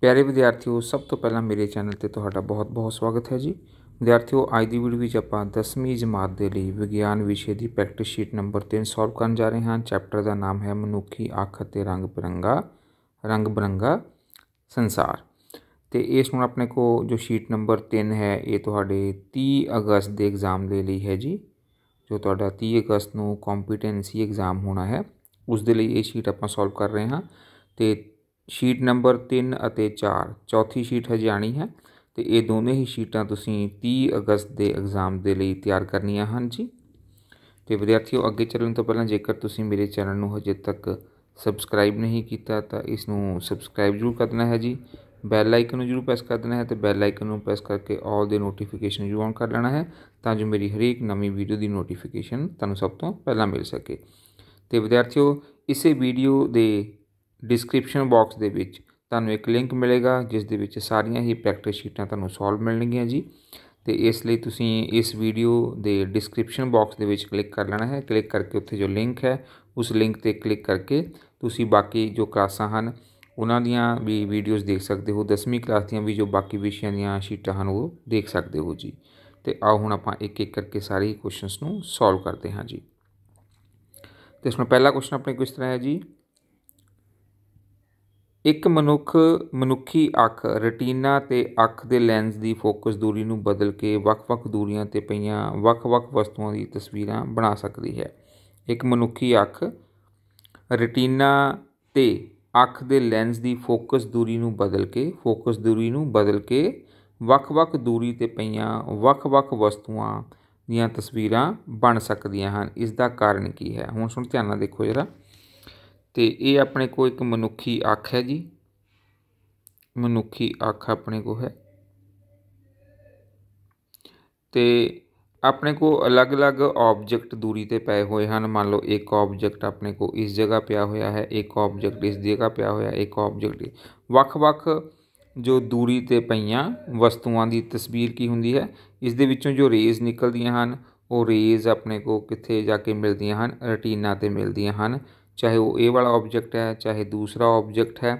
ਪਿਆਰੇ ਵਿਦਿਆਰਥੀਓ ਸਭ ਤੋਂ ਪਹਿਲਾਂ ਮੇਰੇ ਚੈਨਲ ਤੇ ਤੁਹਾਡਾ ਬਹੁਤ-ਬਹੁਤ ਸਵਾਗਤ ਹੈ ਜੀ ਵਿਦਿਆਰਥੀਓ ਅੱਜ ਦੀ ਵੀਡੀਓ ਵਿੱਚ ਆਪਾਂ 10ਵੀਂ ਜਮਾਤ ਦੇ ਲਈ ਵਿਗਿਆਨ ਵਿਸ਼ੇ ਦੀ ਪ੍ਰੈਕਟਿਸ ਸ਼ੀਟ ਨੰਬਰ 3 ਸੋਲਵ ਕਰਨ ਜਾ ਰਹੇ ਹਾਂ ਚੈਪਟਰ ਦਾ ਨਾਮ ਹੈ ਮਨੁੱਖੀ ਅੱਖ ਤੇ ਰੰਗ ਬਰੰਗਾ ਰੰਗ ਬਰੰਗਾ ਸੰਸਾਰ ਤੇ ਇਸ ਨੂੰ ਆਪਣੇ ਕੋ ਜੋ ਸ਼ੀਟ ਨੰਬਰ 3 ਹੈ ਇਹ ਤੁਹਾਡੇ 30 ਅਗਸਤ ਦੇ ਐਗਜ਼ਾਮ ਦੇ ਲਈ ਹੈ ਜੀ ਜੋ ਤੁਹਾਡਾ 30 ਅਗਸਤ ਨੂੰ ਕੰਪੀਟੈਂਸੀ ਐਗਜ਼ਾਮ ਹੋਣਾ ਹੈ ਉਸ ਦੇ ਲਈ ਇਹ ਸ਼ੀਟ ਆਪਾਂ ਸੋਲਵ ਕਰ ਰਹੇ ਹਾਂ ਤੇ ਸ਼ੀਟ ਨੰਬਰ 3 ਅਤੇ 4 ਚੌਥੀ ਸ਼ੀਟ ਆਣੀ ਹੈ ਤੇ ਇਹ ਦੋਵੇਂ ਹੀ ਸ਼ੀਟਾਂ ਤੁਸੀਂ 30 ਅਗਸਤ ਦੇ ਐਗਜ਼ਾਮ ਦੇ ਲਈ ਤਿਆਰ ਕਰਨੀਆਂ ਹਨ ਜੀ ਤੇ ਵਿਦਿਆਰਥੀਓ ਅੱਗੇ ਚੱਲਣ ਤੋਂ ਪਹਿਲਾਂ ਜੇਕਰ ਤੁਸੀਂ ਮੇਰੇ ਚੈਨਲ ਨੂੰ ਹਜੇ ਤੱਕ ਸਬਸਕ੍ਰਾਈਬ ਨਹੀਂ ਕੀਤਾ ਤਾਂ ਇਸ ਨੂੰ ਸਬਸਕ੍ਰਾਈਬ ਜ਼ਰੂਰ ਕਰਨਾ ਹੈ ਜੀ ਬੈਲ ਆਈਕਨ ਨੂੰ ਜ਼ਰੂਰ ਪ੍ਰੈਸ ਕਰ ਦੇਣਾ ਹੈ ਤੇ ਬੈਲ ਆਈਕਨ ਨੂੰ ਪ੍ਰੈਸ ਕਰਕੇ ਆਲ ਦੇ ਨੋਟੀਫਿਕੇਸ਼ਨ ਜ਼ਰੂਰ ਆਨ ਕਰ ਲੈਣਾ ਹੈ ਤਾਂ ਜੋ ਮੇਰੀ ਹਰੇਕ ਨਵੀਂ ਵੀਡੀਓ ਦੀ ਨੋਟੀਫਿਕੇਸ਼ਨ ਤੁਹਾਨੂੰ ਸਭ ਤੋਂ ਪਹਿਲਾਂ ਮਿਲ ਸਕੇ ਤੇ ਵਿਦਿਆਰਥੀਓ ਇਸੇ ਵੀਡੀਓ ਦੇ ਡਿਸਕ੍ਰਿਪਸ਼ਨ ਬਾਕਸ ਦੇ ਵਿੱਚ ਤੁਹਾਨੂੰ ਇੱਕ ਲਿੰਕ ਮਿਲੇਗਾ ਜਿਸ ਦੇ ਵਿੱਚ ਸਾਰੀਆਂ ਹੀ ਪ੍ਰੈਕਟਿਸ ਸ਼ੀਟਾਂ ਤੁਹਾਨੂੰ ਸੋਲਵ ਮਿਲਣਗੀਆਂ ਜੀ ਤੇ ਇਸ ਲਈ ਤੁਸੀਂ ਇਸ ਵੀਡੀਓ ਦੇ ਡਿਸਕ੍ਰਿਪਸ਼ਨ ਬਾਕਸ ਦੇ ਵਿੱਚ ਕਲਿੱਕ ਕਰ ਲੈਣਾ ਹੈ ਕਲਿੱਕ ਕਰਕੇ ਉੱਥੇ ਜੋ ਲਿੰਕ ਹੈ ਉਸ ਲਿੰਕ ਤੇ ਕਲਿੱਕ ਕਰਕੇ ਤੁਸੀਂ ਬਾਕੀ ਜੋ ਕਲਾਸਾਂ ਹਨ ਉਹਨਾਂ ਦੀਆਂ ਵੀ ਵੀਡੀਓਜ਼ ਦੇਖ ਸਕਦੇ ਹੋ 10ਵੀਂ ਕਲਾਸ ਦੀਆਂ ਵੀ ਜੋ ਬਾਕੀ ਵਿਸ਼ਿਆਂ ਦੀਆਂ ਸ਼ੀਟਾਂ ਹਨ ਉਹ ਦੇਖ ਸਕਦੇ ਹੋ ਜੀ ਤੇ ਆਓ ਹੁਣ ਆਪਾਂ ਇੱਕ ਇੱਕ ਕਰਕੇ ਸਾਰੇ ਕੁਐਸਚਨਸ ਨੂੰ ਸੋਲਵ ਕਰਦੇ ਹਾਂ ਜੀ ਤੇ ਇਸ ਨੂੰ ਪਹਿਲਾ ਕੁਐਸਚਨ ਆਪਣੇ ਕਿਸ ਤਰ੍ਹਾਂ ਹੈ ਜੀ ਇੱਕ ਮਨੁੱਖ ਮਨੁੱਖੀ ਅੱਖ ਰਟੀਨਾ ਤੇ ਅੱਖ ਦੇ ਲੈਂਸ ਦੀ ਫੋਕਸ ਦੂਰੀ ਨੂੰ ਬਦਲ ਕੇ ਵੱਖ ਵੱਖ ਦੂਰੀਆਂ 'ਤੇ ਪਈਆਂ ਵੱਖ ਵੱਖ ਵਸਤੂਆਂ ਦੀ ਤਸਵੀਰਾਂ ਬਣਾ ਸਕਦੀ ਹੈ ਇੱਕ ਮਨੁੱਖੀ ਅੱਖ ਰਟੀਨਾ ਤੇ ਅੱਖ ਦੇ ਲੈਂਸ ਦੀ ਫੋਕਸ ਦੂਰੀ ਨੂੰ ਬਦਲ ਕੇ ਫੋਕਸ ਦੂਰੀ ਨੂੰ ਬਦਲ ਕੇ ਵੱਖ-ਵੱਖ ਦੂਰੀ ਤੇ ਪਈਆਂ ਵੱਖ-ਵੱਖ ਵਸਤੂਆਂ ਦੀਆਂ ਤਸਵੀਰਾਂ ਬਣ ਸਕਦੀਆਂ ਹਨ ਇਸ ਦਾ ਕਾਰਨ ਕੀ ਹੈ ਹੁਣ ਸੁਣ ਧਿਆਨ ਨਾਲ ਦੇਖੋ ਜਰਾ ਤੇ ਇਹ ਆਪਣੇ ਕੋ ਇੱਕ ਮਨੁੱਖੀ ਅੱਖ ਹੈ ਜੀ ਮਨੁੱਖੀ ਅੱਖ ਆਪਣੇ ਕੋ ਹੈ ਤੇ ਆਪਣੇ ਕੋ ਅਲੱਗ-ਅਲੱਗ ਆਬਜੈਕਟ ਦੂਰੀ ਤੇ ਪਏ ਹੋਏ ਹਨ ਮੰਨ ਲਓ ਇੱਕ ਆਬਜੈਕਟ ਆਪਣੇ ਕੋ ਇਸ ਜਗ੍ਹਾ ਪਿਆ ਹੋਇਆ ਹੈ ਇੱਕ ਆਬਜੈਕਟ ਇਸ ਜਗ੍ਹਾ ਪਿਆ ਹੋਇਆ ਇੱਕ ਆਬਜੈਕਟ ਵੱਖ-ਵੱਖ ਜੋ ਦੂਰੀ ਤੇ ਪਈਆਂ ਵਸਤੂਆਂ ਦੀ ਤਸਵੀਰ ਕੀ ਹੁੰਦੀ ਹੈ ਇਸ ਦੇ ਵਿੱਚੋਂ ਜੋ ਰੇਜ਼ ਨਿਕਲਦੀਆਂ ਹਨ ਉਹ ਰੇਜ਼ ਆਪਣੇ ਕੋ ਕਿੱਥੇ ਜਾ ਕੇ ਮਿਲਦੀਆਂ ਹਨ ਰਟੀਨਾ ਤੇ ਮਿਲਦੀਆਂ ਹਨ ਚਾਹੇ ਉਹ ਇਹ ਵਾਲਾ ਆਬਜੈਕਟ ਹੈ ਚਾਹੇ ਦੂਸਰਾ ਆਬਜੈਕਟ ਹੈ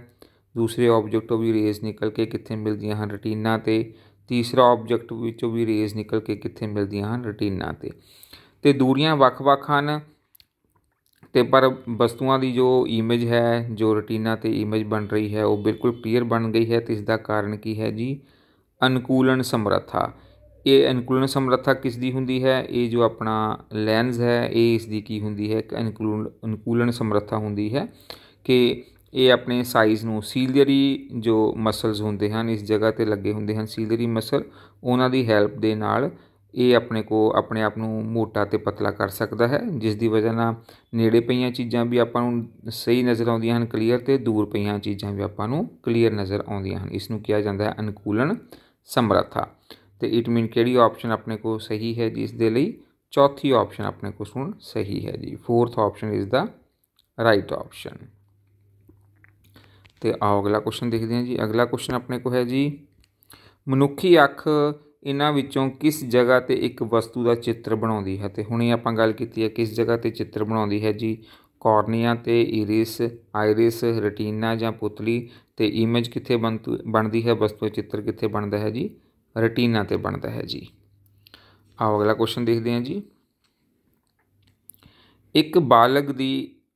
ਦੂਸਰੇ ਆਬਜੈਕਟ ਤੋਂ ਵੀ ਰੇਜ਼ ਨਿਕਲ ਕੇ ਕਿੱਥੇ ਮਿਲਦੀਆਂ ਹਨ ਰਟੀਨਾਂ ਤੇ ਤੀਸਰਾ ਆਬਜੈਕਟ ਵਿੱਚੋਂ ਵੀ ਰੇਜ਼ ਨਿਕਲ ਕੇ ਕਿੱਥੇ ਮਿਲਦੀਆਂ ਹਨ ਰਟੀਨਾਂ ਤੇ ਤੇ ਦੂਰੀਆਂ ਵੱਖ-ਵੱਖ ਹਨ ਤੇ ਪਰ ਵਸਤੂਆਂ ਦੀ ਜੋ ਇਮੇਜ ਹੈ ਜੋ ਰਟੀਨਾ ਤੇ ਇਮੇਜ ਬਣ ਰਹੀ ਹੈ ਉਹ ਬਿਲਕੁਲ ਕਲੀਅਰ ਬਣ ਗਈ ਹੈ ਤੇ ਇਸ ਦਾ ਕਾਰਨ ਕੀ ਹੈ ਜੀ ਅਨੁਕੂਲਨ ਸਮਰੱਥਾ ਇਹ ਅਨੁਕੂਲਨ ਸਮਰੱਥਾ ਕਿਸ ਦੀ ਹੁੰਦੀ ਹੈ ਇਹ ਜੋ ਆਪਣਾ ਲੈਂਸ ਹੈ ਇਹ ਇਸ ਦੀ ਕੀ ਹੁੰਦੀ ਹੈ ਇਨਕਲੂਡ ਇਨਕੂਲਨ ਸਮਰੱਥਾ ਹੁੰਦੀ ਹੈ ਕਿ ਇਹ ਆਪਣੇ ਸਾਈਜ਼ ਨੂੰ ਸੀਲਰੀ ਜੋ ਮਸਲਸ ਹੁੰਦੇ ਹਨ ਇਸ ਜਗ੍ਹਾ ਤੇ ਲੱਗੇ ਹੁੰਦੇ ਹਨ ਸੀਲਰੀ ਮਸਲ ਉਹਨਾਂ ਦੀ ਹੈਲਪ ਦੇ ਨਾਲ ਇਹ ਆਪਣੇ ਕੋ ਆਪਣੇ ਆਪ ਨੂੰ ਮੋਟਾ ਤੇ ਪਤਲਾ ਕਰ ਸਕਦਾ ਹੈ ਜਿਸ ਦੀ ਵਜ੍ਹਾ ਨਾਲ ਨੇੜੇ ਪਈਆਂ ਚੀਜ਼ਾਂ ਵੀ ਆਪਾਂ ਨੂੰ ਸਹੀ ਨਜ਼ਰ ਆਉਂਦੀਆਂ ਹਨ ਕਲੀਅਰ ਤੇ ਦੂਰ ਪਈਆਂ ਚੀਜ਼ਾਂ ਵੀ ਆਪਾਂ ਨੂੰ ਕਲੀਅਰ ਨਜ਼ਰ ਆਉਂਦੀਆਂ ਹਨ ਇਸ ਨੂੰ ਕਿਹਾ ਜਾਂਦਾ ਹੈ ਅਨੁਕੂਲਨ ਸਮਰੱਥਾ ਤੇ ਇਟ ਮੀਨ ਕਿਹੜੀ ਆਪਸ਼ਨ ਆਪਣੇ ਕੋ ਸਹੀ ਹੈ ਜੀ ਇਸ ਦੇ ਲਈ ਚੌਥੀ ਆਪਸ਼ਨ ਆਪਣੇ ਕੋ ਸੁਣ ਸਹੀ ਹੈ ਜੀ fourth option is the right option ਤੇ ਆਓ ਅਗਲਾ ਕੁਐਸਚਨ ਦੇਖਦੇ ਹਾਂ ਜੀ ਅਗਲਾ ਕੁਐਸਚਨ ਆਪਣੇ ਕੋ ਹੈ ਜੀ ਮਨੁੱਖੀ ਅੱਖ ਇਹਨਾਂ ਵਿੱਚੋਂ ਕਿਸ ਜਗ੍ਹਾ ਤੇ ਇੱਕ ਵਸਤੂ ਦਾ ਚਿੱਤਰ ਬਣਾਉਂਦੀ ਹੈ ਤੇ ਹੁਣੇ ਆਪਾਂ ਗੱਲ ਕੀਤੀ ਹੈ ਕਿਸ ਜਗ੍ਹਾ ਤੇ ਚਿੱਤਰ ਬਣਾਉਂਦੀ ਹੈ ਜੀ ਕੌਰਨੀਆ ਤੇ ਇਰਿਸ ਆਇਰਿਸ ਰਟੀਨਾ ਜਾਂ ਪੁਤਲੀ ਤੇ ਇਮੇਜ ਕਿੱਥੇ ਬਣਦੀ ਹੈ ਵਸਤੂ ਚਿੱਤਰ ਕਿੱਥੇ ਬਣਦਾ ਹੈ ਜੀ ਰਟੀਨਾ ਤੇ ਬਣਦਾ ਹੈ ਜੀ ਆਓ ਅਗਲਾ ਕੁਐਸਚਨ ਦੇਖਦੇ ਹਾਂ ਜੀ ਇੱਕ ਬਾਲਗ ਦੀ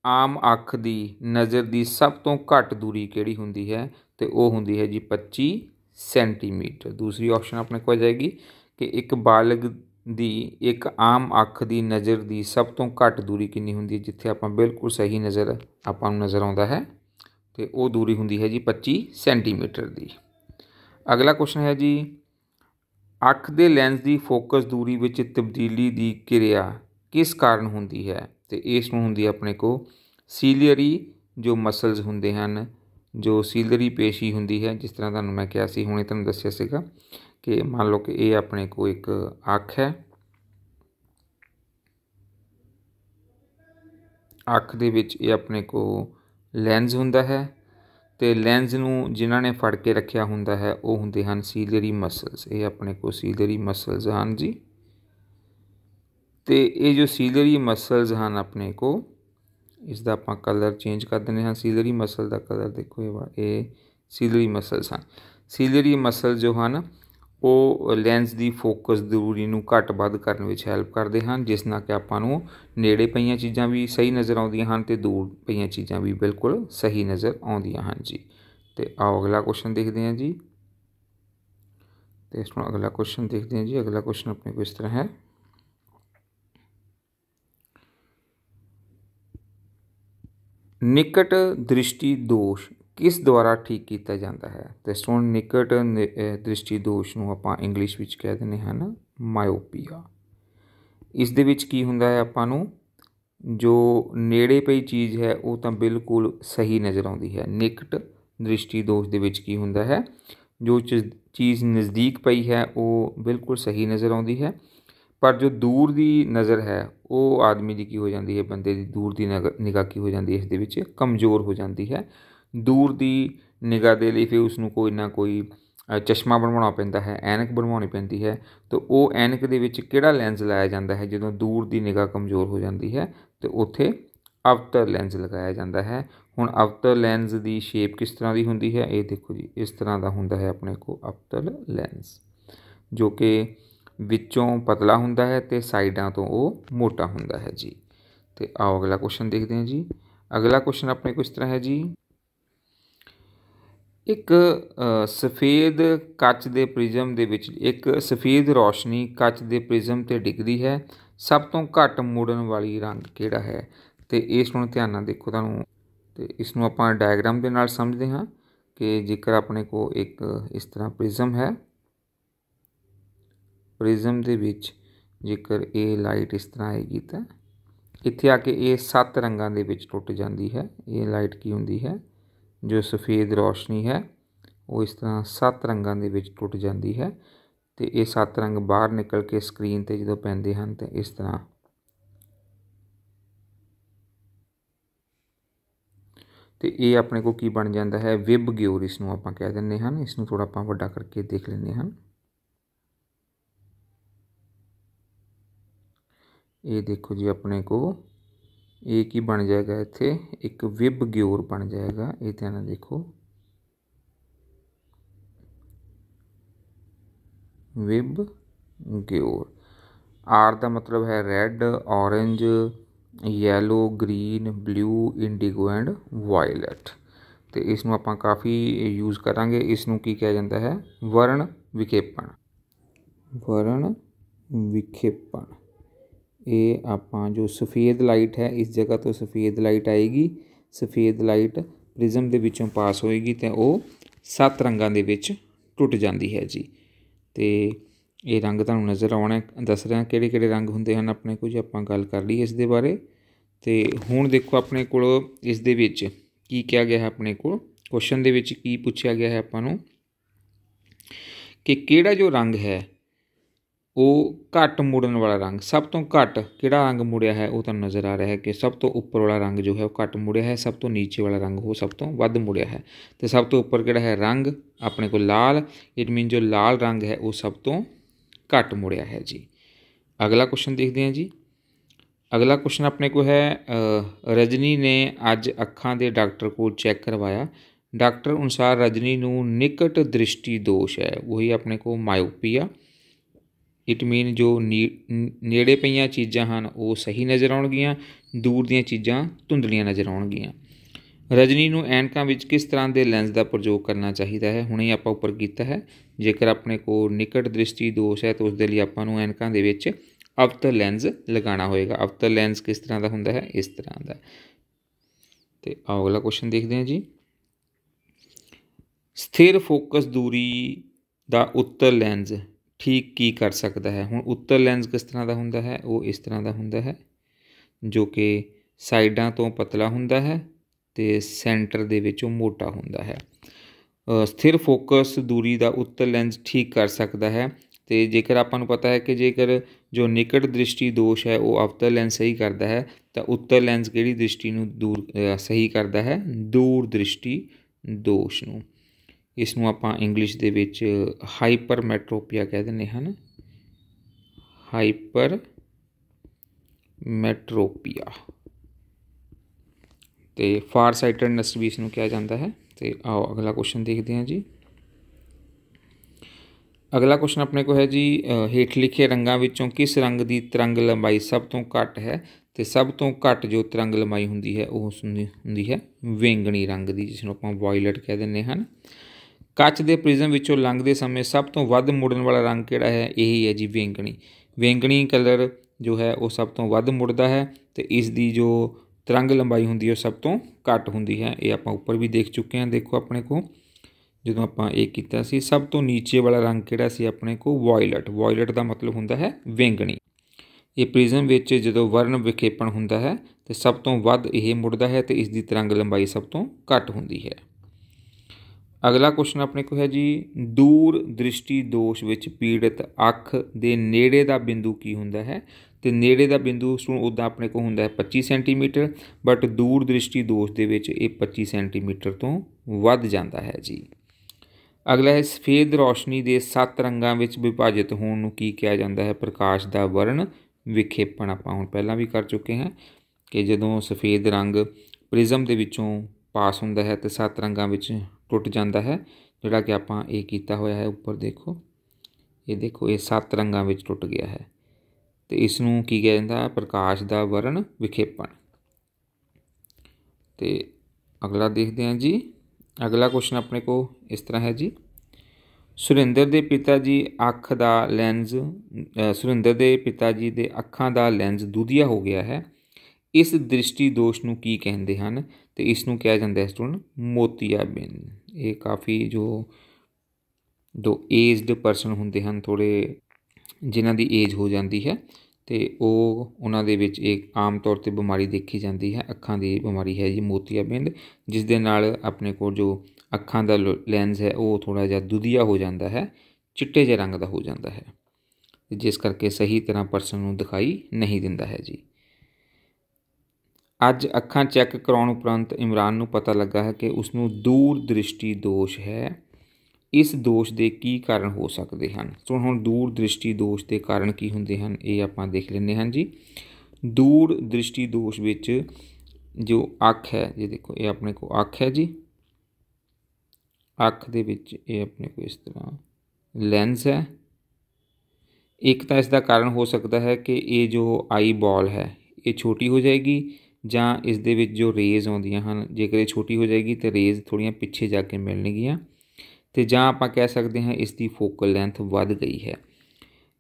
ਆਮ ਅੱਖ ਦੀ ਨਜ਼ਰ ਦੀ ਸਭ ਤੋਂ ਘੱਟ ਦੂਰੀ ਕਿਹੜੀ ਹੁੰਦੀ ਹੈ ਤੇ ਉਹ ਹੁੰਦੀ ਹੈ ਜੀ 25 ਸੈਂਟੀਮੀਟਰ ਦੂਸਰੀ ਆਪਸ਼ਨ ਆਪਣੇ ਕੋਲ ਜਾਏਗੀ ਕਿ ਇੱਕ ਬਾਲਗ ਦੀ ਇੱਕ ਆਮ ਅੱਖ ਦੀ ਨਜ਼ਰ ਦੀ ਸਭ ਤੋਂ ਘੱਟ ਦੂਰੀ ਕਿੰਨੀ ਹੁੰਦੀ ਹੈ ਜਿੱਥੇ ਆਪਾਂ ਬਿਲਕੁਲ ਸਹੀ ਨਜ਼ਰ ਆਪਾਂ ਨੂੰ ਨਜ਼ਰ ਆਉਂਦਾ ਹੈ ਤੇ ਉਹ ਦੂਰੀ ਹੁੰਦੀ ਹੈ ਜੀ 25 ਸੈਂਟੀਮੀਟਰ ਦੀ ਅਗਲਾ ਕੁਐਸਚਨ ਹੈ ਜੀ ਅੱਖ ਦੇ ਲੈਂਸ ਦੀ ਫੋਕਸ ਦੂਰੀ ਵਿੱਚ ਤਬਦੀਲੀ ਦੀ ਕਿਰਿਆ ਕਿਸ ਕਾਰਨ ਹੁੰਦੀ ਹੈ ਤੇ ਇਸ ਨੂੰ ਹੁੰਦੀ ਆਪਣੇ ਕੋ ਸੀਲੀਅਰੀ ਜੋ ਮਸਲਸ ਹੁੰਦੇ ਹਨ ਜੋ ਸੀਲੀਅਰੀ ਪੇਸ਼ੀ ਹੁੰਦੀ ਹੈ ਜਿਸ ਤਰ੍ਹਾਂ ਤੁਹਾਨੂੰ ਮੈਂ ਕਿਹਾ ਸੀ ਹੁਣੇ ਤੁਹਾਨੂੰ ਦੱਸਿਆ ਸੀਗਾ ਕਿ ਮੰਨ ਲਓ ਕਿ ਇਹ ਆਪਣੇ ਕੋ ਇੱਕ ਅੱਖ ਹੈ ਅੱਖ ਦੇ ਵਿੱਚ ਇਹ ਆਪਣੇ ਕੋ ਲੈਂਸ ਹੁੰਦਾ ਹੈ ਤੇ ਲੈਂਜ਼ ਨੂੰ ਜਿਨ੍ਹਾਂ ਨੇ ਫੜ ਕੇ ਰੱਖਿਆ ਹੁੰਦਾ ਹੈ ਉਹ ਹੁੰਦੇ ਹਨ ਸੀਲਰੀ ਮਸਲਸ ਇਹ ਆਪਣੇ ਕੋ ਸੀਲਰੀ ਮਸਲਸ ਹਨ ਜੀ ਤੇ ਇਹ ਜੋ ਸੀਲਰੀ ਮਸਲਸ ਹਨ ਆਪਣੇ ਕੋ ਇਸ ਦਾ ਆਪਾਂ ਕਲਰ ਚੇਂਜ ਕਰ ਦਿੰਦੇ ਹਾਂ ਸੀਲਰੀ ਮਸਲ ਦਾ ਕਲਰ ਦੇਖੋ ਇਹ ਸੀਲਰੀ ਮਸਲਸ ਹਨ ਸੀਲਰੀ ਮਸਲ ਜੋ ਹਨ ਉਹ ਲੈਂਸ ਦੀ ਫੋਕਸ ਦੂਰੀ ਨੂੰ ਘੱਟ ਵੱਧ ਕਰਨ ਵਿੱਚ ਹੈਲਪ ਕਰਦੇ ਹਨ ਜਿਸ ਨਾਲ ਕਿ ਆਪਾਂ ਨੂੰ ਨੇੜੇ ਪਈਆਂ ਚੀਜ਼ਾਂ ਵੀ ਸਹੀ ਨਜ਼ਰ ਆਉਂਦੀਆਂ ਹਨ ਤੇ ਦੂਰ ਪਈਆਂ ਚੀਜ਼ਾਂ ਵੀ ਬਿਲਕੁਲ ਸਹੀ ਨਜ਼ਰ ਆਉਂਦੀਆਂ ਹਨ ਜੀ ਤੇ ਆਓ ਅਗਲਾ ਕੁਐਸਚਨ ਦੇਖਦੇ ਹਾਂ ਜੀ ਤੇ ਇਸ ਨੂੰ ਅਗਲਾ ਕੁਐਸਚਨ ਦੇਖਦੇ ਹਾਂ ਜੀ ਅਗਲਾ ਕੁਐਸਚਨ ਆਪਣੇ ਕੋਲ ਇਸ ਤਰ੍ਹਾਂ ਹੈ ਨਿਕਟ ਦ੍ਰਿਸ਼ਟੀ ਦੋਸ਼ ਕਿਸ ਦੁਆਰਾ ਠੀਕ ਕੀਤਾ ਜਾਂਦਾ ਹੈ ਤੇ ਸੁਣ ਨਿਕਟ ਦ੍ਰਿਸ਼ਟੀ ਦੋਸ਼ ਨੂੰ ਆਪਾਂ ਇੰਗਲਿਸ਼ ਵਿੱਚ ਕਹਿ ਦਿੰਦੇ ਹਨ ਮਾਇਓਪੀਆ ਇਸ ਦੇ ਵਿੱਚ ਕੀ ਹੁੰਦਾ ਹੈ ਆਪਾਂ ਨੂੰ ਜੋ ਨੇੜੇ ਪਈ ਚੀਜ਼ ਹੈ ਉਹ ਤਾਂ ਬਿਲਕੁਲ ਸਹੀ ਨਜ਼ਰ ਆਉਂਦੀ ਹੈ ਨਿਕਟ ਦ੍ਰਿਸ਼ਟੀ ਦੋਸ਼ ਦੇ ਵਿੱਚ ਕੀ ਹੁੰਦਾ ਹੈ ਜੋ ਚੀਜ਼ ਨਜ਼ਦੀਕ ਪਈ ਹੈ ਉਹ ਬਿਲਕੁਲ ਸਹੀ ਨਜ਼ਰ ਆਉਂਦੀ ਹੈ ਪਰ ਜੋ ਦੂਰ ਦੀ ਨਜ਼ਰ ਹੈ ਉਹ ਆਦਮੀ ਦੀ ਕੀ ਹੋ ਜਾਂਦੀ ਹੈ ਬੰਦੇ ਦੀ ਦੂਰ ਦੀ ਨਿਗਾਹ ਕੀ ਹੋ ਜਾਂਦੀ ਹੈ ਇਸ ਦੇ ਵਿੱਚ ਕਮਜ਼ੋਰ ਹੋ ਜਾਂਦੀ ਹੈ ਦੂਰ ਦੀ ਨਿਗਾਹ ਦੇ ਲਈ ਫਿਰ ਉਸ ਨੂੰ ਕੋਈ ਨਾ ਕੋਈ ਚਸ਼ਮਾ ਬਣਵਾਉਣਾ ਪੈਂਦਾ ਹੈ ਐਨਕ ਬਣਵਾਉਣੀ ਪੈਂਦੀ ਹੈ ਤਾਂ ਉਹ ਐਨਕ ਦੇ ਵਿੱਚ ਕਿਹੜਾ ਲੈਂਸ ਲਾਇਆ ਜਾਂਦਾ ਹੈ ਜਦੋਂ ਦੂਰ ਦੀ ਨਿਗਾਹ ਕਮਜ਼ੋਰ ਹੋ ਜਾਂਦੀ ਹੈ ਤੇ ਉੱਥੇ ਅਵਤਰ ਲੈਂਸ ਲਗਾਇਆ ਜਾਂਦਾ ਹੈ ਹੁਣ ਅਵਤਰ ਲੈਂਸ ਦੀ ਸ਼ੇਪ ਕਿਸ ਤਰ੍ਹਾਂ ਦੀ ਹੁੰਦੀ ਹੈ ਇਹ ਦੇਖੋ ਜੀ ਇਸ ਤਰ੍ਹਾਂ ਦਾ ਹੁੰਦਾ ਹੈ ਆਪਣੇ ਕੋ ਅਵਤਰ ਲੈਂਸ ਜੋ ਕਿ ਵਿੱਚੋਂ ਪਤਲਾ ਹੁੰਦਾ ਹੈ ਤੇ ਸਾਈਡਾਂ ਤੋਂ ਉਹ ਮੋਟਾ ਹੁੰਦਾ ਹੈ ਜੀ ਤੇ ਆਓ ਅਗਲਾ ਕੁਐਸਚਨ ਦੇਖਦੇ ਹਾਂ ਜੀ ਅਗਲਾ ਕੁਐਸਚਨ ਆਪਣੇ ਕੋ ਇਸ ਤਰ੍ਹਾਂ ਹੈ ਜੀ ਇੱਕ ਸਫੇਦ ਕੱਚ ਦੇ ਪ੍ਰਿਜ਼ਮ ਦੇ ਵਿੱਚ ਇੱਕ ਸਫੇਦ ਰੌਸ਼ਨੀ ਕੱਚ ਦੇ ਪ੍ਰਿਜ਼ਮ ਤੇ ਡਿੱਗਦੀ ਹੈ ਸਭ ਤੋਂ ਘੱਟ ਮੋੜਨ ਵਾਲੀ ਰੰਗ ਕਿਹੜਾ ਹੈ ਤੇ ਇਸ ਨੂੰ ਧਿਆਨ ਨਾਲ ਦੇਖੋ ਤੁਹਾਨੂੰ ਤੇ ਇਸ ਨੂੰ ਆਪਾਂ ਡਾਇਗਰਾਮ ਦੇ ਨਾਲ ਸਮਝਦੇ ਹਾਂ ਕਿ ਜੇਕਰ ਆਪਣੇ ਕੋ ਇੱਕ ਇਸ ਤਰ੍ਹਾਂ ਪ੍ਰਿਜ਼ਮ ਹੈ ਪ੍ਰਿਜ਼ਮ ਦੇ ਵਿੱਚ ਜੇਕਰ ਇਹ ਲਾਈਟ ਇਸ ਤਰ੍ਹਾਂ ਆਏਗੀ ਤਾਂ ਇੱਥੇ ਆ ਕੇ ਇਹ ਸੱਤ ਰੰਗਾਂ ਦੇ ਵਿੱਚ ਟੁੱਟ ਜਾਂਦੀ ਹੈ ਇਹ ਲਾਈਟ ਕੀ ਹੁੰਦੀ ਹੈ ਜੋ ਸਫੇਦ ਰੋਸ਼ਨੀ ਹੈ ਉਹ ਇਸ ਤਰ੍ਹਾਂ ਸੱਤ ਰੰਗਾਂ ਦੇ ਵਿੱਚ ਟੁੱਟ ਜਾਂਦੀ ਹੈ ਤੇ ਇਹ ਸੱਤ ਰੰਗ ਬਾਹਰ ਨਿਕਲ ਕੇ ਸਕਰੀਨ ਤੇ ਜਦੋਂ ਪੈਂਦੇ ਹਨ ਤਾਂ ਇਸ ਤਰ੍ਹਾਂ ਤੇ ਇਹ ਆਪਣੇ ਕੋ ਕੀ ਬਣ ਜਾਂਦਾ ਹੈ ਵਿਬ ਗਿਓਰ ਇਸ ਨੂੰ ਆਪਾਂ ਕਹਿ ਦਿੰਨੇ ਹਨ ਇਸ ਨੂੰ ਥੋੜਾ ਆਪਾਂ ਵੱਡਾ ਕਰਕੇ ਦੇਖ ਲੈਂਦੇ ਹਾਂ ਇਹ ਦੇਖੋ ਜੀ ਆਪਣੇ ਕੋ एक ही बन जाएगा इतने एक विब ग्योर बन जाएगा ये ध्यान देखो विब ग्योर आर का मतलब है red orange yellow green blue indigo and violet तो ਇਸ आप काफ़ी यूज़ करा इस ਇਸ ਨੂੰ ਕੀ वर्ण विखेपण ਹੈ ਇਹ ਆਪਾਂ ਜੋ ਸਫੇਦ ਲਾਈਟ ਹੈ ਇਸ ਜਗ੍ਹਾ ਤੋਂ ਸਫੇਦ ਲਾਈਟ ਆਏਗੀ ਸਫੇਦ ਲਾਈਟ ਪ੍ਰਿਜ਼ਮ ਦੇ ਵਿੱਚੋਂ ਪਾਸ ਹੋਏਗੀ ਤੇ ਉਹ ਸੱਤ ਰੰਗਾਂ ਦੇ ਵਿੱਚ ਟੁੱਟ ਜਾਂਦੀ ਹੈ ਜੀ ਤੇ ਇਹ ਰੰਗ ਤੁਹਾਨੂੰ ਨਜ਼ਰ ਆਉਣਾ ਦੱਸ ਰਿਹਾ ਕਿਹੜੇ ਕਿਹੜੇ ਰੰਗ ਹੁੰਦੇ ਹਨ ਆਪਣੇ ਕੁਝ ਆਪਾਂ ਗੱਲ ਕਰ ਲਈ ਇਸ ਦੇ ਬਾਰੇ ਤੇ ਹੁਣ ਦੇਖੋ ਆਪਣੇ ਕੋਲ ਇਸ ਦੇ ਵਿੱਚ ਕੀ ਕਿਹਾ ਗਿਆ ਹੈ ਆਪਣੇ ਕੋਲ ਕੁਐਸਚਨ ਦੇ ਵਿੱਚ ਕੀ ਪੁੱਛਿਆ ਗਿਆ ਹੈ ਆਪਾਂ ਨੂੰ ਕਿ ਕਿਹੜਾ ਜੋ ਰੰਗ ਹੈ ਉਹ ਘੱਟ ਮੁੜਨ ਵਾਲਾ ਰੰਗ ਸਭ ਤੋਂ ਘੱਟ ਕਿਹੜਾ ਰੰਗ ਮੁੜਿਆ ਹੈ ਉਹ ਤੁਹਾਨੂੰ ਨਜ਼ਰ ਆ ਰਿਹਾ ਹੈ ਕਿ ਸਭ ਤੋਂ ਉੱਪਰ ਵਾਲਾ ਰੰਗ ਜੋ ਹੈ ਉਹ ਘੱਟ ਮੁੜਿਆ ਹੈ ਸਭ ਤੋਂ ਨੀਚੇ ਵਾਲਾ ਰੰਗ ਉਹ ਸਭ ਤੋਂ ਵੱਧ ਮੁੜਿਆ ਹੈ ਤੇ ਸਭ ਤੋਂ ਉੱਪਰ ਕਿਹੜਾ ਹੈ ਰੰਗ ਆਪਣੇ ਕੋਲ ਲਾਲ ਇਟ ਮੀਨ ਜੋ ਲਾਲ ਰੰਗ ਹੈ ਉਹ ਸਭ ਤੋਂ ਘੱਟ ਮੁੜਿਆ ਹੈ ਜੀ ਅਗਲਾ ਕੁਐਸਚਨ ਦੇਖਦੇ ਹਾਂ ਜੀ ਅਗਲਾ ਕੁਐਸਚਨ ਆਪਣੇ ਕੋਲ ਹੈ ਰਜਨੀ ਨੇ ਅੱਜ ਅੱਖਾਂ ਦੇ ਡਾਕਟਰ ਕੋਲ ਚੈੱਕ ਕਰਵਾਇਆ ਡਾਕਟਰ ਅਨੁਸਾਰ ਰਜਨੀ ਨੂੰ ਨਿਕਟ ਦ੍ਰਿਸ਼ਟੀ ਦੋਸ਼ ਹੈ ਉਹੀ ਆਪਣੇ ਕੋਲ ਮਾਇਓਪੀਆ ਇਟ ਮੀਨ ਜੋ ਨੇੜੇ ਪਈਆਂ ਚੀਜ਼ਾਂ ਹਨ ਉਹ ਸਹੀ ਨਜ਼ਰ ਆਉਣਗੀਆਂ ਦੂਰ ਦੀਆਂ ਚੀਜ਼ਾਂ ਧੁੰਦਲੀਆਂ ਨਜ਼ਰ ਆਉਣਗੀਆਂ ਰਜਨੀ ਨੂੰ ਐਨਕਾਂ ਵਿੱਚ ਕਿਸ ਤਰ੍ਹਾਂ ਦੇ ਲੈਂਸ ਦਾ ਪ੍ਰਯੋਗ ਕਰਨਾ ਚਾਹੀਦਾ ਹੈ ਹੁਣੇ ਆਪਾਂ ਉੱਪਰ ਕੀਤਾ ਹੈ ਜੇਕਰ ਆਪਣੇ ਕੋਲ ਨਿਕਟ ਦ੍ਰਿਸ਼ਟੀ ਦੋਸ਼ ਹੈ ਤਾਂ ਉਸ ਦੇ ਲਈ ਆਪਾਂ ਨੂੰ ਐਨਕਾਂ ਦੇ ਵਿੱਚ ਅਵਤਲ ਲੈਂਸ ਲਗਾਉਣਾ ਹੋਏਗਾ ਅਵਤਲ ਲੈਂਸ ਕਿਸ ਤਰ੍ਹਾਂ ਦਾ ਹੁੰਦਾ ਹੈ ਇਸ ਤਰ੍ਹਾਂ ਦਾ ਤੇ ਆਓ ਅਗਲਾ ਕੁਐਸਚਨ ਦੇਖਦੇ ਹਾਂ ਜੀ ਸਥਿਰ ਫੋਕਸ ਦੂਰੀ ਦਾ ਉੱਤਲ ਲੈਂਸ ਠੀਕ ਕੀ ਕਰ ਸਕਦਾ ਹੈ ਹੁਣ ਉੱਤਰ ਲੈਂਸ ਕਿਸ ਤਰ੍ਹਾਂ ਦਾ ਹੁੰਦਾ ਹੈ ਉਹ ਇਸ ਤਰ੍ਹਾਂ ਦਾ ਹੁੰਦਾ ਹੈ ਜੋ ਕਿ ਸਾਈਡਾਂ ਤੋਂ ਪਤਲਾ ਹੁੰਦਾ ਹੈ ਤੇ ਸੈਂਟਰ ਦੇ ਵਿੱਚ ਉਹ ਮੋਟਾ ਹੁੰਦਾ ਹੈ ਸਥਿਰ ਫੋਕਸ ਦੂਰੀ ਦਾ ਉੱਤਰ ਲੈਂਸ ਠੀਕ ਕਰ ਸਕਦਾ ਹੈ ਤੇ ਜੇਕਰ ਆਪਾਂ ਨੂੰ ਪਤਾ ਹੈ ਕਿ ਜੇਕਰ ਜੋ ਨਿਕਟ ਦ੍ਰਿਸ਼ਟੀ ਦੋਸ਼ ਹੈ ਉਹ ਅਵਤਰ ਲੈਂਸ ਸਹੀ ਕਰਦਾ ਹੈ ਤਾਂ ਉੱਤਰ ਲੈਂਸ ਕਿਹੜੀ ਦ੍ਰਿਸ਼ਟੀ ਨੂੰ ਦੂਰ ਸਹੀ ਕਰਦਾ ਹੈ ਦੂਰ ਦ੍ਰਿਸ਼ਟੀ ਦੋਸ਼ ਨੂੰ ਇਸ ਨੂੰ ਆਪਾਂ ਇੰਗਲਿਸ਼ ਦੇ ਵਿੱਚ ਹਾਈਪਰਮੈਟ੍ਰੋਪੀਆ ਕਹਿ ਦਿੰਦੇ ਹਨ ਹਾਈਪਰ ਮੈਟ੍ਰੋਪੀਆ ਤੇ ਫਾਰ ਸਾਈਟਡਨੈਸ ਵੀ ਇਸ ਨੂੰ ਕਿਹਾ ਜਾਂਦਾ ਹੈ ਤੇ ਆਓ ਅਗਲਾ ਕੁਐਸਚਨ ਦੇਖਦੇ ਹਾਂ ਜੀ ਅਗਲਾ ਕੁਐਸਚਨ ਆਪਣੇ ਕੋ ਹੈ ਜੀ ਹੇਠ ਲਿਖੇ ਰੰਗਾਂ ਵਿੱਚੋਂ ਕਿਸ ਰੰਗ ਦੀ ਤਰੰਗ ਲੰਬਾਈ ਸਭ ਤੋਂ ਘੱਟ ਹੈ ਤੇ ਸਭ ਤੋਂ ਘੱਟ ਜੋ ਤਰੰਗ ਲੰਬਾਈ ਹੁੰਦੀ ਹੈ ਉਹ ਹੁੰਦੀ ਹੈ ਵੇਂਗਣੀ ਰੰਗ ਦੀ ਜਿਸ ਨੂੰ ਆਪਾਂ ਵਾਇਲਟ ਕਹਿ ਦਿੰਦੇ ਹਨ ਕੱਚ ਦੇ ਪ੍ਰਿਜ਼ਮ ਵਿੱਚੋਂ ਲੰਘਦੇ ਸਮੇਂ ਸਭ ਤੋਂ ਵੱਧ ਮੁੜਨ ਵਾਲਾ ਰੰਗ ਕਿਹੜਾ ਹੈ ਇਹ ਹੀ ਹੈ ਜੀ ਵੈਂਗਣੀ ਵੈਂਗਣੀ ਕਲਰ ਜੋ ਹੈ ਉਹ ਸਭ ਤੋਂ ਵੱਧ ਮੁੜਦਾ ਹੈ ਤੇ ਇਸ ਦੀ ਜੋ ਤਰੰਗ ਲੰਬਾਈ ਹੁੰਦੀ ਹੈ ਉਹ ਸਭ ਤੋਂ ਘੱਟ ਹੁੰਦੀ ਹੈ ਇਹ ਆਪਾਂ ਉੱਪਰ ਵੀ ਦੇਖ ਚੁੱਕੇ ਹਾਂ ਦੇਖੋ ਆਪਣੇ ਕੋ ਜਦੋਂ ਆਪਾਂ ਇਹ ਕੀਤਾ ਸੀ ਸਭ ਤੋਂ ਨੀਚੇ ਵਾਲਾ ਰੰਗ ਕਿਹੜਾ ਸੀ ਆਪਣੇ ਕੋ ਵਾਇਲਟ ਵਾਇਲਟ ਦਾ ਮਤਲਬ ਹੁੰਦਾ ਹੈ ਵੈਂਗਣੀ ਇਹ ਪ੍ਰਿਜ਼ਮ ਵਿੱਚ ਜਦੋਂ ਵਰਣ ਵਿਖੇਪਣ ਹੁੰਦਾ ਹੈ ਤੇ ਸਭ ਤੋਂ ਵੱਧ ਇਹ ਮੁੜਦਾ ਹੈ ਤੇ ਇਸ ਦੀ ਤਰੰਗ ਲੰਬਾਈ ਸਭ ਤੋਂ ਘੱਟ ਹੁੰਦੀ ਹੈ ਅਗਲਾ ਕੁਐਸਚਨ ਆਪਣੇ ਕੋਲ ਹੈ ਜੀ ਦੂਰ ਦ੍ਰਿਸ਼ਟੀ ਦੋਸ਼ ਵਿੱਚ ਪੀੜਿਤ ਅੱਖ ਦੇ ਨੇੜੇ ਦਾ ਬਿੰਦੂ ਕੀ ਹੁੰਦਾ ਹੈ ਤੇ ਨੇੜੇ ਦਾ ਬਿੰਦੂ ਉਦਾਂ ਆਪਣੇ ਕੋਲ ਹੁੰਦਾ ਹੈ 25 ਸੈਂਟੀਮੀਟਰ ਬਟ ਦੂਰ ਦ੍ਰਿਸ਼ਟੀ ਦੋਸ਼ ਦੇ ਵਿੱਚ ਇਹ 25 ਸੈਂਟੀਮੀਟਰ ਤੋਂ ਵੱਧ ਜਾਂਦਾ ਹੈ ਜੀ ਅਗਲਾ ਹੈ ਸਫੇਦ ਰੋਸ਼ਨੀ ਦੇ ਸੱਤ ਰੰਗਾਂ ਵਿੱਚ ਵਿਭਾਜਿਤ ਹੋਣ ਨੂੰ ਕੀ ਕਿਹਾ ਜਾਂਦਾ ਹੈ ਪ੍ਰਕਾਸ਼ ਦਾ ਵਰਣ ਵਿਖੇਪਣ ਆਪਾਂ ਹੁਣ ਪਹਿਲਾਂ ਵੀ ਕਰ ਚੁੱਕੇ ਹਾਂ ਕਿ ਜਦੋਂ ਸਫੇਦ ਰੰਗ ਪ੍ਰਿਜ਼ਮ ਦੇ ਵਿੱਚੋਂ ਪਾਸ ਹੁੰਦਾ ਹੈ ਤੇ ਸੱਤ ਰੰਗਾਂ ਵਿੱਚ ਟੁੱਟ ਜਾਂਦਾ ਹੈ ਜਿਹੜਾ ਕਿ ਆਪਾਂ ਇਹ ਕੀਤਾ ਹੋਇਆ ਹੈ ਉੱਪਰ ਦੇਖੋ ਇਹ ਦੇਖੋ ਇਹ ਸੱਤ ਰੰਗਾਂ ਵਿੱਚ ਟੁੱਟ ਗਿਆ ਹੈ ਤੇ ਇਸ ਨੂੰ ਕੀ ਕਿਹਾ ਜਾਂਦਾ ਪ੍ਰਕਾਸ਼ ਦਾ ਵਰਣ ਵਿਖੇਪਣ ਤੇ ਅਗਲਾ ਦੇਖਦੇ ਹਾਂ ਜੀ ਅਗਲਾ ਕੁਐਸਚਨ ਆਪਣੇ ਕੋ ਇਸ ਤਰ੍ਹਾਂ ਹੈ ਜੀ ਸੁਰਿੰਦਰ ਦੇ ਪਿਤਾ ਜੀ ਅੱਖ ਦਾ ਲੈਂਸ ਸੁਰਿੰਦਰ ਦੇ ਪਿਤਾ ਜੀ ਦੇ ਅੱਖਾਂ ਦਾ ਲੈਂਸ ਦੁਧੀਆ ਹੋ ਗਿਆ ਹੈ ਇਸ ਦ੍ਰਿਸ਼ਟੀ ਦੋਸ਼ ਨੂੰ ਕੀ ਕਹਿੰਦੇ ਹਨ ਤੇ ਇਸ ਨੂੰ ਕਿਹਾ ਜਾਂਦਾ ਹੈ ਸਟੂਡੈਂਟ ਮੋਤੀਆਬਿੰਦ ਇਹ ਕਾਫੀ ਜੋ ਦੋ ਏਜਡ ਪਰਸਨ ਹੁੰਦੇ ਹਨ ਥੋੜੇ ਜਿਨ੍ਹਾਂ ਦੀ ਏਜ ਹੋ ਜਾਂਦੀ ਹੈ ਤੇ ਉਹ ਉਹਨਾਂ ਦੇ ਵਿੱਚ ਇੱਕ ਆਮ ਤੌਰ ਤੇ ਬਿਮਾਰੀ ਦੇਖੀ ਜਾਂਦੀ ਹੈ ਅੱਖਾਂ ਦੀ ਬਿਮਾਰੀ ਹੈ ਜੀ ਮੋਤੀਆਬਿੰਦ ਜਿਸ ਦੇ ਨਾਲ ਆਪਣੇ ਕੋਲ ਜੋ ਅੱਖਾਂ ਦਾ ਲੈਂਸ ਹੈ ਉਹ ਥੋੜਾ ਜਿਹਾ ਦੁਧੀਆ ਹੋ ਜਾਂਦਾ ਹੈ ਚਿੱਟੇ ਜਿਹੇ ਰੰਗ ਦਾ ਹੋ ਜਾਂਦਾ ਹੈ ਜਿਸ ਕਰਕੇ ਸਹੀ ਤਰ੍ਹਾਂ ਪਰਸਨ ਨੂੰ ਦਿਖਾਈ ਨਹੀਂ ਦਿੰਦਾ ਹੈ ਜੀ ਅੱਜ ਅੱਖਾਂ ਚੈੱਕ ਕਰਾਉਣ ਉਪਰੰਤ ਇਮਰਾਨ ਨੂੰ ਪਤਾ ਲੱਗਾ ਹੈ ਕਿ ਉਸ ਨੂੰ ਦੂਰ ਦ੍ਰਿਸ਼ਟੀ ਦੋਸ਼ ਹੈ ਇਸ ਦੋਸ਼ ਦੇ ਕੀ ਕਾਰਨ ਹੋ ਸਕਦੇ ਹਨ ਸੋ ਹੁਣ ਦੂਰ ਦ੍ਰਿਸ਼ਟੀ ਦੋਸ਼ ਦੇ ਕਾਰਨ ਕੀ ਹੁੰਦੇ ਹਨ ਇਹ ਆਪਾਂ ਦੇਖ ਲੈਂਦੇ ਹਾਂ ਜੀ ਦੂਰ ਦ੍ਰਿਸ਼ਟੀ ਦੋਸ਼ ਵਿੱਚ ਜੋ ਅੱਖ ਹੈ ਇਹ ਦੇਖੋ ਇਹ ਆਪਣੇ ਕੋ ਅੱਖ ਹੈ ਜੀ ਅੱਖ ਦੇ ਵਿੱਚ ਇਹ ਆਪਣੇ ਕੋ ਇਸ ਤਰ੍ਹਾਂ ਲੈਂਸ ਹੈ ਇੱਕ ਤਾਂ ਇਸ ਦਾ ਕਾਰਨ ਹੋ ਸਕਦਾ ਹੈ ਕਿ ਇਹ ਜੋ ਆਈ ਬਾਲ ਹੈ ਇਹ ਛੋਟੀ ਹੋ ਜਾਏਗੀ ਜਾਂ ਇਸ ਦੇ ਵਿੱਚ ਜੋ ਰੇਜ਼ ਆਉਂਦੀਆਂ ਹਨ ਜੇਕਰ ਇਹ ਛੋਟੀ ਹੋ ਜਾਏਗੀ ਤੇ ਰੇਜ਼ ਥੋੜੀਆਂ ਪਿੱਛੇ ਜਾ ਕੇ ਮਿਲਣਗੀਆਂ ਤੇ ਜਾਂ ਆਪਾਂ ਕਹਿ ਸਕਦੇ ਹਾਂ ਇਸ ਦੀ ਫੋਕਲ ਲੈਂਥ ਵੱਧ ਗਈ ਹੈ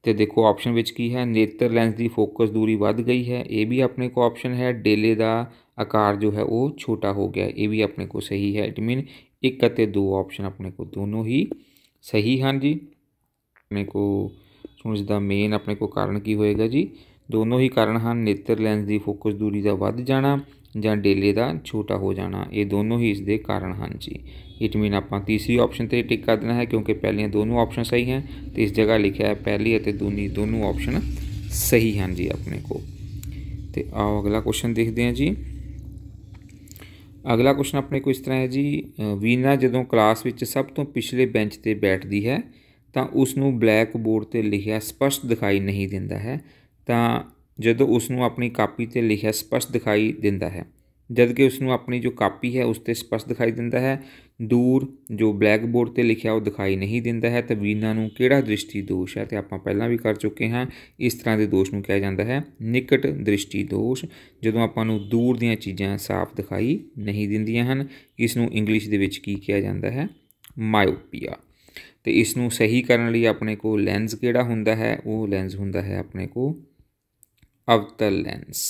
ਤੇ ਦੇਖੋ ਆਪਸ਼ਨ ਵਿੱਚ ਕੀ ਹੈ ਨੇਤਰ ਲੈਂਸ ਦੀ ਫੋਕਸ ਦੂਰੀ ਵੱਧ ਗਈ ਹੈ ਇਹ ਵੀ ਆਪਣੇ ਕੋ ਆਪਸ਼ਨ ਹੈ ਡੇਲੇ ਦਾ ਆਕਾਰ ਜੋ ਹੈ ਉਹ ਛੋਟਾ ਹੋ ਗਿਆ ਇਹ ਵੀ ਆਪਣੇ ਕੋ ਸਹੀ ਹੈ ਇਟ ਮੀਨ ਇੱਕ ਅਤੇ ਦੋ ਆਪਸ਼ਨ ਆਪਣੇ ਕੋ ਦੋਨੋਂ ਹੀ ਸਹੀ ਹਨ ਜੀ ਆਪਣੇ ਕੋ ਸੋ ਇਸ ਮੇਨ ਆਪਣੇ ਕੋ ਕਾਰਨ ਕੀ ਹੋਏਗਾ ਜੀ ਦੋਨੋਂ ਹੀ ਕਾਰਨ ਹਨ ਨੇਤਰ ਲੈਂਸ ਦੀ ਫੋਕਸ ਦੂਰੀ ਦਾ ਵੱਧ ਜਾਣਾ ਜਾਂ ਡੇਲੇ ਦਾ ਛੋਟਾ ਹੋ ਜਾਣਾ ਇਹ ਦੋਨੋਂ ਹੀ ਇਸ ਦੇ ਕਾਰਨ ਹਨ ਜੀ ਇਟ ਮੀਨ ਆਪਾਂ ਤੀਸਰੀ ਆਪਸ਼ਨ ਤੇ ਟਿਕ ਕਰ ਦੇਣਾ ਹੈ ਕਿਉਂਕਿ ਪਹਿਲੀਆਂ ਦੋਨੋਂ ਆਪਸ਼ਨ ਸਹੀ ਹਨ ਤੇ ਇਸ ਜਗ੍ਹਾ ਲਿਖਿਆ ਹੈ ਪਹਿਲੀ ਅਤੇ ਦੂਨੀ ਦੋਨੋਂ ਆਪਸ਼ਨ ਸਹੀ ਹਨ ਜੀ ਆਪਣੇ ਕੋ ਤੇ ਆਓ ਅਗਲਾ ਕੁਐਸਚਨ ਦੇਖਦੇ ਹਾਂ ਜੀ ਅਗਲਾ ਕੁਐਸਚਨ ਆਪਣੇ ਕੋ ਇਸ ਤਰ੍ਹਾਂ ਹੈ ਜੀ ਵੀਨਾ ਜਦੋਂ ਕਲਾਸ ਵਿੱਚ ਸਭ ਤੋਂ ਪਿਛਲੇ ਬੈਂਚ ਤੇ ਬੈਠਦੀ ਹੈ ਤਾਂ ਉਸ ਨੂੰ ਬਲੈਕ ਬੋਰਡ ਤੇ ਲਿਖਿਆ ਸਪਸ਼ਟ ਦਿਖਾਈ ਨਹੀਂ ਦਿੰਦਾ ਹੈ ਤਾਂ ਜਦੋਂ ਉਸ ਨੂੰ ਆਪਣੀ ਕਾਪੀ ਤੇ ਲਿਖਿਆ ਸਪਸ਼ਟ ਦਿਖਾਈ ਦਿੰਦਾ ਹੈ ਜਦ ਕਿ ਉਸ ਨੂੰ ਆਪਣੀ ਜੋ ਕਾਪੀ ਹੈ ਉਸ ਤੇ ਸਪਸ਼ਟ ਦਿਖਾਈ ਦਿੰਦਾ ਹੈ ਦੂਰ ਜੋ ਬਲੈਕ ਬੋਰਡ ਤੇ ਲਿਖਿਆ ਉਹ ਦਿਖਾਈ ਨਹੀਂ ਦਿੰਦਾ ਹੈ ਤਾਂ ਵੀਨਾ ਨੂੰ ਕਿਹੜਾ ਦ੍ਰਿਸ਼ਟੀ ਦੋਸ਼ ਹੈ ਤੇ ਆਪਾਂ ਪਹਿਲਾਂ ਵੀ ਕਰ ਚੁੱਕੇ ਹਾਂ ਇਸ ਤਰ੍ਹਾਂ ਦੇ ਦੋਸ਼ ਨੂੰ ਕਿਹਾ ਜਾਂਦਾ ਹੈ ਨਿਕਟ ਦ੍ਰਿਸ਼ਟੀ ਦੋਸ਼ ਜਦੋਂ ਆਪਾਂ ਨੂੰ ਦੂਰ ਦੀਆਂ ਚੀਜ਼ਾਂ ਸਾਫ਼ ਦਿਖਾਈ ਨਹੀਂ ਦਿੰਦੀਆਂ ਹਨ ਇਸ ਨੂੰ ਇੰਗਲਿਸ਼ ਦੇ ਵਿੱਚ ਕੀ ਕਿਹਾ ਜਾਂਦਾ ਹੈ ਮਾਇਓਪੀਆ ਤੇ ਇਸ ਨੂੰ ਸਹੀ ਕਰਨ ਲਈ ਆਪਣੇ ਕੋਲ ਲੈਂਸ ਕਿਹੜਾ ਹੁੰਦਾ ਹੈ ਉਹ ਲੈਂਸ ਹੁੰਦਾ ਹੈ ਆਪਣੇ ਕੋਲ ਅਵਤਲ ਲੈਂਸ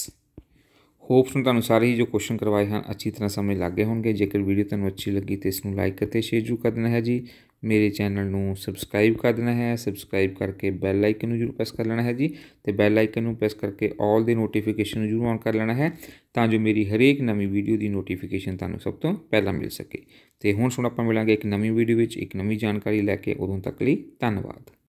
ਹੋਪਸ ਨੂੰ ਤੁਹਾਨੂੰ ਸਾਰੇ ਹੀ ਜੋ ਕੁਐਸਚਨ ਕਰਵਾਏ ਹਨ ਅੱਛੀ ਤਰ੍ਹਾਂ ਸਮਝ ਲੱਗ ਗਏ ਹੋਣਗੇ ਜੇਕਰ ਵੀਡੀਓ ਤੁਹਾਨੂੰ ਅੱਛੀ ਲੱਗੀ ਤੇ ਇਸ ਨੂੰ ਲਾਈਕ ਅਤੇ ਸ਼ੇਅਰ ਜੂ ਕਰ ਦੇਣਾ ਹੈ ਜੀ ਮੇਰੇ ਚੈਨਲ ਨੂੰ ਸਬਸਕ੍ਰਾਈਬ ਕਰ ਦੇਣਾ ਹੈ ਸਬਸਕ੍ਰਾਈਬ ਕਰਕੇ ਬੈਲ ਆਈਕਨ ਨੂੰ ਜ਼ਰੂਰ ਪ੍ਰੈਸ ਕਰ ਲੈਣਾ ਹੈ ਜੀ ਤੇ ਬੈਲ ਆਈਕਨ ਨੂੰ ਪ੍ਰੈਸ ਕਰਕੇ ਆਲ ਦੇ ਨੋਟੀਫਿਕੇਸ਼ਨ ਨੂੰ ਜ਼ਰੂਰ ਆਨ ਕਰ ਲੈਣਾ ਹੈ ਤਾਂ ਜੋ ਮੇਰੀ ਹਰੇਕ ਨਵੀਂ ਵੀਡੀਓ ਦੀ ਨੋਟੀਫਿਕੇਸ਼ਨ ਤੁਹਾਨੂੰ ਸਭ ਤੋਂ ਪਹਿਲਾਂ ਮਿਲ ਸਕੇ ਤੇ ਹੁਣ ਸੁਣ ਆਪਾਂ ਮਿਲਾਂਗੇ ਇੱਕ ਨਵੀਂ ਵੀਡੀਓ ਵਿੱਚ ਇੱਕ ਨਵੀਂ ਜਾਣਕਾਰੀ ਲੈ ਕੇ ਉਦੋਂ ਤੱਕ ਲਈ ਧੰਨਵਾਦ